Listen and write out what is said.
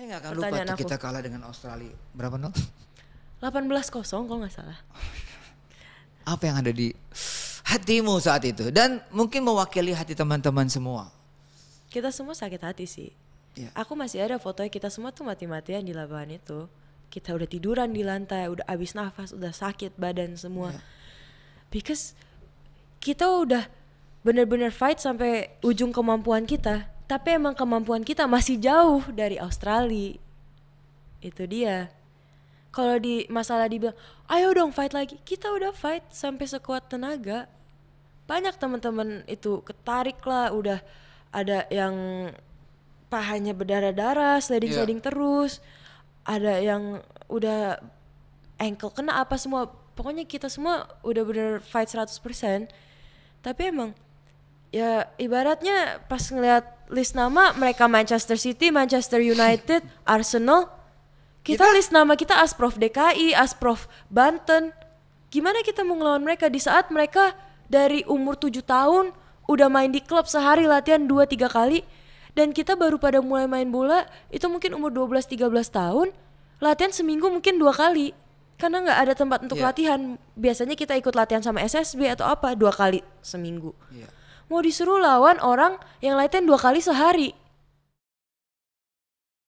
Saya nggak akan Pertanyaan lupa tuh kita kalah dengan Australia. Berapa nol? 18-0 kalau nggak salah. Apa yang ada di hatimu saat itu dan mungkin mewakili hati teman-teman semua. Kita semua sakit hati sih. Yeah. Aku masih ada fotonya kita semua tuh mati-matian di lapangan itu. Kita udah tiduran di lantai, udah abis nafas, udah sakit badan semua. Yeah. Because kita udah bener-bener fight sampai ujung kemampuan kita tapi emang kemampuan kita masih jauh dari Australia itu dia kalau di masalah dibilang ayo dong fight lagi kita udah fight sampai sekuat tenaga banyak teman-teman itu ketarik lah udah ada yang pahanya berdarah-darah sliding-sliding yeah. terus ada yang udah ankle kena apa semua pokoknya kita semua udah bener fight 100% tapi emang ya ibaratnya pas ngeliat list nama mereka Manchester City, Manchester United, Arsenal. Kita, kita list nama kita Asprof DKI, Asprof Banten. Gimana kita mau ngelawan mereka di saat mereka dari umur 7 tahun udah main di klub sehari latihan 2 3 kali dan kita baru pada mulai main bola itu mungkin umur 12 13 tahun, latihan seminggu mungkin dua kali. Karena nggak ada tempat untuk yeah. latihan. Biasanya kita ikut latihan sama SSB atau apa dua kali seminggu. Yeah mau disuruh lawan orang yang latihan dua kali sehari